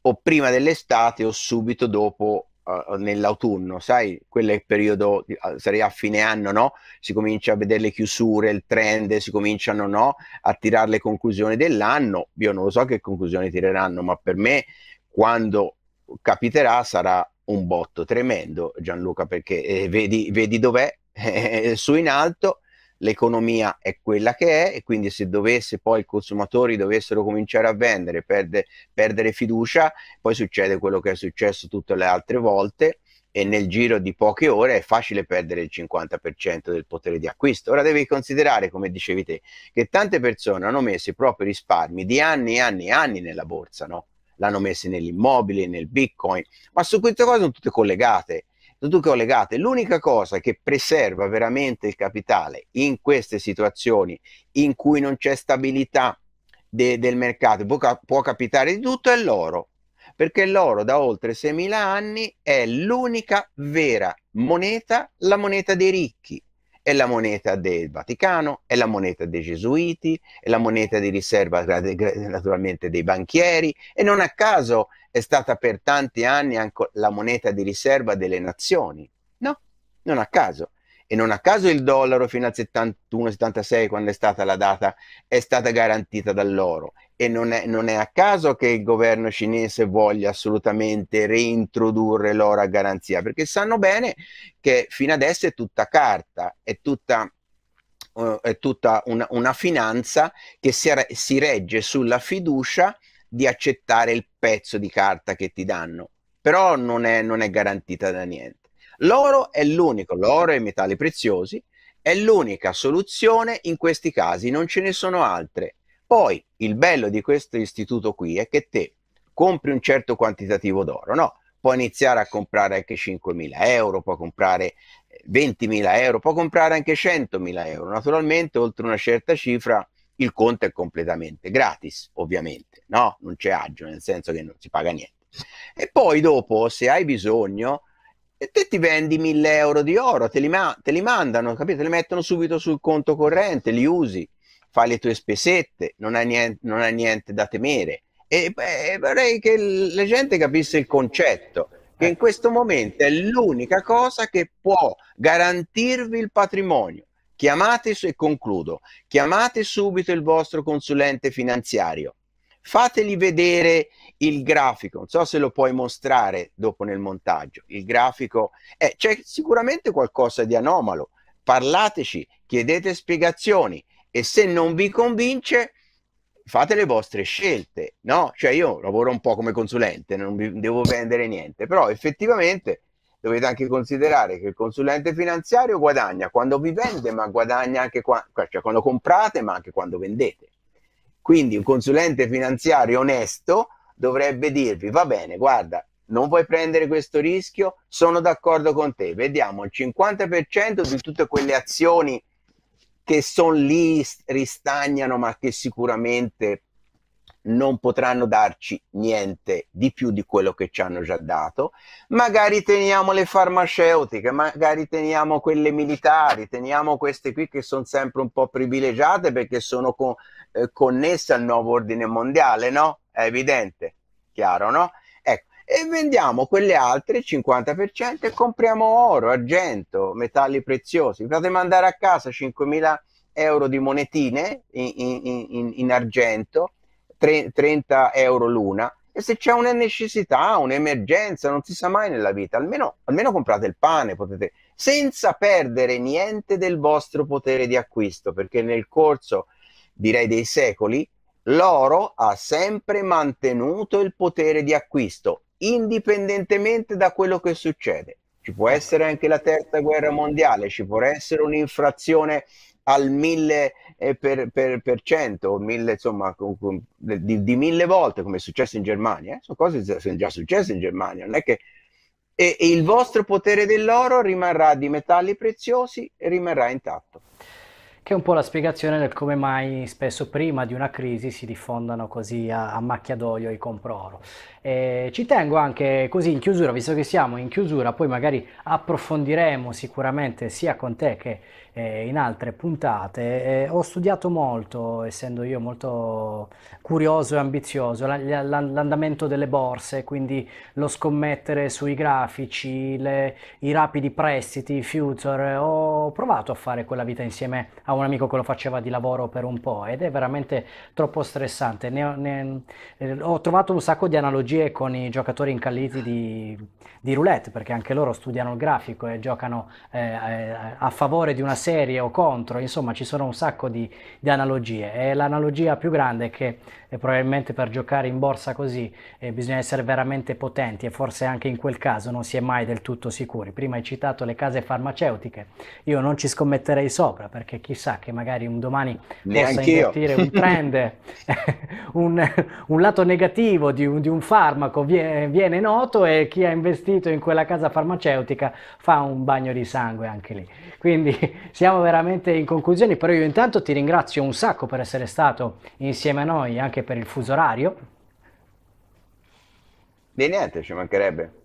o prima dell'estate o subito dopo nell'autunno, sai, quello è il periodo, sarei a fine anno, no? Si comincia a vedere le chiusure, il trend, si cominciano no? a tirare le conclusioni dell'anno. Io non lo so che conclusioni tireranno, ma per me quando capiterà sarà un botto tremendo, Gianluca, perché eh, vedi, vedi dov'è, eh, su in alto l'economia è quella che è e quindi se dovesse poi i consumatori dovessero cominciare a vendere, perde, perdere fiducia, poi succede quello che è successo tutte le altre volte e nel giro di poche ore è facile perdere il 50% del potere di acquisto. Ora devi considerare, come dicevi te, che tante persone hanno messo i propri risparmi di anni e anni e anni nella borsa, no? L'hanno messo nell'immobile, nel bitcoin, ma su queste cose sono tutte collegate due collegate. L'unica cosa che preserva veramente il capitale in queste situazioni in cui non c'è stabilità de- del mercato, può, può capitare di tutto, è l'oro perché l'oro da oltre 6.000 anni è l'unica vera moneta, la moneta dei ricchi è la moneta del Vaticano, è la moneta dei Gesuiti, è la moneta di riserva eh, naturalmente dei banchieri e non a caso è stata per tanti anni anche la moneta di riserva delle nazioni. No, non a caso. E non a caso il dollaro fino al 71-76, quando è stata la data, è stata garantita dall'oro e non è, non è, a caso che il governo cinese voglia assolutamente reintrodurre l'oro a garanzia, perché sanno bene che fino adesso è tutta carta, è tutta, uh, è tutta una, una, finanza che si, si regge sulla fiducia di accettare il pezzo di carta che ti danno, però non è, non è garantita da niente. L'oro è l'unico, l'oro e i metalli preziosi, è l'unica soluzione in questi casi, non ce ne sono altre poi il bello di questo istituto qui è che te compri un certo quantitativo d'oro, no? Puoi iniziare a comprare anche 5.000 euro, puoi comprare 20.000 eh, euro, puoi comprare anche 100.000 euro. Naturalmente, oltre una certa cifra, il conto è completamente gratis, ovviamente, no? Non c'è agio, nel senso che non si paga niente. E poi dopo, se hai bisogno, eh, te ti vendi 1.000 euro di oro, te li, ma- te li mandano, capito? Te li mettono subito sul conto corrente, li usi fai le tue spesette, non hai niente, non hai niente da temere. E beh, vorrei che la gente capisse il concetto, che in eh. questo momento è l'unica cosa che può garantirvi il patrimonio. Chiamate, e concludo, chiamate subito il vostro consulente finanziario, fateli vedere il grafico, non so se lo puoi mostrare dopo nel montaggio, il grafico, eh, c'è sicuramente qualcosa di anomalo, parlateci, chiedete spiegazioni, e se non vi convince fate le vostre scelte, no? Cioè io lavoro un po' come consulente, non vi devo vendere niente, però effettivamente dovete anche considerare che il consulente finanziario guadagna quando vi vende, ma guadagna anche qua, cioè quando comprate, ma anche quando vendete. Quindi un consulente finanziario onesto dovrebbe dirvi, va bene, guarda, non vuoi prendere questo rischio, sono d'accordo con te, vediamo il 50% di tutte quelle azioni che sono lì, ristagnano, ma che sicuramente non potranno darci niente di più di quello che ci hanno già dato. Magari teniamo le farmaceutiche, magari teniamo quelle militari, teniamo queste qui che sono sempre un po' privilegiate perché sono con, eh, connesse al nuovo ordine mondiale, no? È evidente, chiaro, no? e vendiamo quelle altre 50% e compriamo oro, argento, metalli preziosi. Fate mandare a casa 5.000 euro di monetine in, in, in, in argento, tre, 30 euro l'una. E se c'è una necessità, un'emergenza, non si sa mai nella vita, almeno, almeno comprate il pane, potete, senza perdere niente del vostro potere di acquisto, perché nel corso, direi, dei secoli, l'oro ha sempre mantenuto il potere di acquisto indipendentemente da quello che succede. Ci può essere anche la terza guerra mondiale, ci può essere un'infrazione al mille eh, per, per, per cento, mille, insomma, di, di, mille volte, come è successo in Germania. Eh? Sono cose che sono già successe in Germania, non è che... E, e il vostro potere dell'oro rimarrà di metalli preziosi e rimarrà intatto che è un po' la spiegazione del come mai spesso prima di una crisi si diffondano così a, a macchia d'olio i comproro. E ci tengo anche così in chiusura, visto che siamo in chiusura, poi magari approfondiremo sicuramente sia con te che eh, in altre puntate, eh, ho studiato molto, essendo io molto curioso e ambizioso, l'andamento delle borse, quindi lo scommettere sui grafici, le, i rapidi prestiti, i future. Ho provato a fare quella vita insieme a un amico che lo faceva di lavoro per un po' ed è veramente troppo stressante. Ne ho, ne, eh, ho trovato un sacco di analogie con i giocatori incalliti di, di roulette, perché anche loro studiano il grafico e giocano eh, eh, a favore di una serie o contro, insomma ci sono un sacco di, di analogie e l'analogia più grande è che eh, probabilmente per giocare in borsa così eh, bisogna essere veramente potenti e forse anche in quel caso non si è mai del tutto sicuri. Prima hai citato le case farmaceutiche, io non ci scommetterei sopra perché chissà che magari un domani possa invertire un trend, un, un, lato negativo di un, di un farmaco viene, viene noto e chi ha investito in quella casa farmaceutica fa un bagno di sangue anche lì. Quindi siamo veramente in conclusione, però io intanto ti ringrazio un sacco per essere stato insieme a noi, anche per il fuso orario. Di niente, ci mancherebbe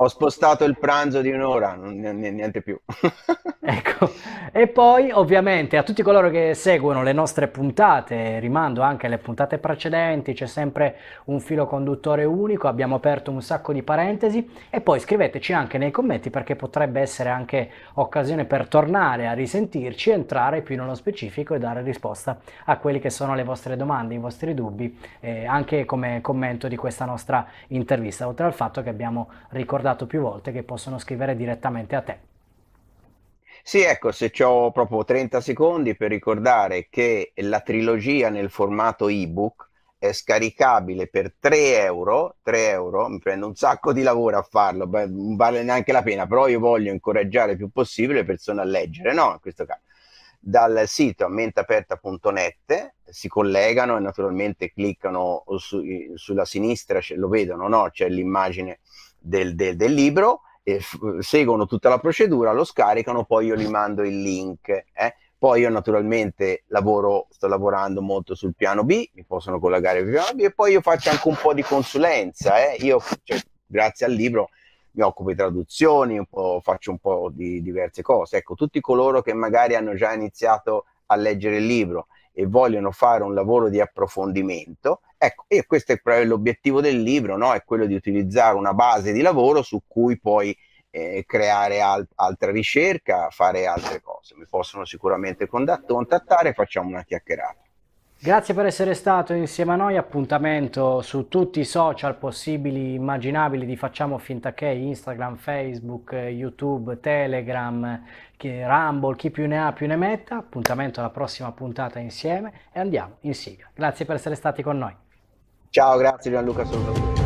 ho spostato il pranzo di un'ora, niente più. ecco, e poi ovviamente a tutti coloro che seguono le nostre puntate, rimando anche alle puntate precedenti, c'è sempre un filo conduttore unico, abbiamo aperto un sacco di parentesi e poi scriveteci anche nei commenti perché potrebbe essere anche occasione per tornare a risentirci, entrare più nello specifico e dare risposta a quelle che sono le vostre domande, i vostri dubbi, eh, anche come commento di questa nostra intervista, oltre al fatto che abbiamo ricordato ricordato più volte che possono scrivere direttamente a te. Sì, ecco, se ho proprio 30 secondi per ricordare che la trilogia nel formato ebook è scaricabile per 3 euro, 3 euro, mi prendo un sacco di lavoro a farlo, beh, non vale neanche la pena, però io voglio incoraggiare il più possibile le persone a leggere, no, in questo caso, dal sito mentaperta.net, si collegano e naturalmente cliccano su, sulla sinistra, lo vedono, no? C'è l'immagine del, del, del libro, f- seguono tutta la procedura, lo scaricano, poi io gli mm. mando il link. Eh? Poi io naturalmente lavoro, sto lavorando molto sul piano B, mi possono collegare al piano B e poi io faccio anche un po' di consulenza. Eh? Io, cioè, grazie al libro, mi occupo di traduzioni, un faccio un po' di diverse cose. Ecco, tutti coloro che magari hanno già iniziato a leggere il libro e vogliono fare un lavoro di approfondimento, Ecco, e questo è l'obiettivo del libro, no? è quello di utilizzare una base di lavoro su cui poi eh, creare alt- altra ricerca, fare altre cose. Mi possono sicuramente contattare, facciamo una chiacchierata. Grazie per essere stato insieme a noi, appuntamento su tutti i social possibili, immaginabili di Facciamo Finta Che, Instagram, Facebook, YouTube, Telegram, Rumble, chi più ne ha più ne metta, appuntamento alla prossima puntata insieme e andiamo in sigla. Grazie per essere stati con noi. Ciao, grazie Gianluca, assolutamente.